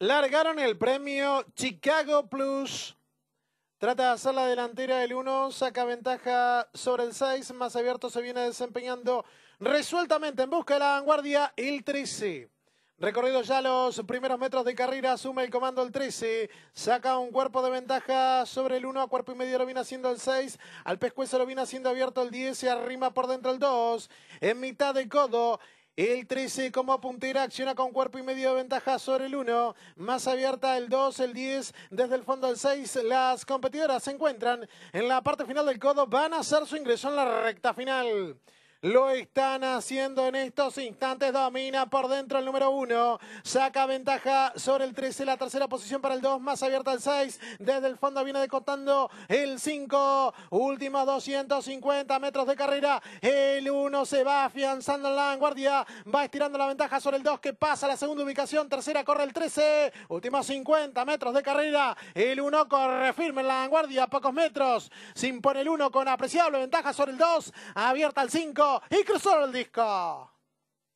Largaron el premio Chicago Plus. Trata de hacer la delantera del 1, saca ventaja sobre el 6, más abierto se viene desempeñando resueltamente en busca de la vanguardia el 13. Recorrido ya los primeros metros de carrera, asume el comando el 13, saca un cuerpo de ventaja sobre el 1, a cuerpo y medio lo viene haciendo el 6, al pescuezo lo viene haciendo abierto el 10, se arrima por dentro el 2, en mitad de codo, el 13 como puntera acciona con cuerpo y medio de ventaja sobre el 1. Más abierta el 2, el 10. Desde el fondo el 6. Las competidoras se encuentran en la parte final del codo. Van a hacer su ingreso en la recta final. Lo están haciendo en estos instantes. Domina por dentro el número uno. Saca ventaja sobre el 13. La tercera posición para el 2. Más abierta el 6. Desde el fondo viene decotando el 5. Últimos 250 metros de carrera. El 1 se va afianzando en la vanguardia. Va estirando la ventaja sobre el 2 que pasa a la segunda ubicación. Tercera corre el 13. Últimos 50 metros de carrera. El 1 corre firme en la vanguardia. Pocos metros. Se impone el 1 con apreciable ventaja sobre el 2. Abierta el 5. Hikrusorlika!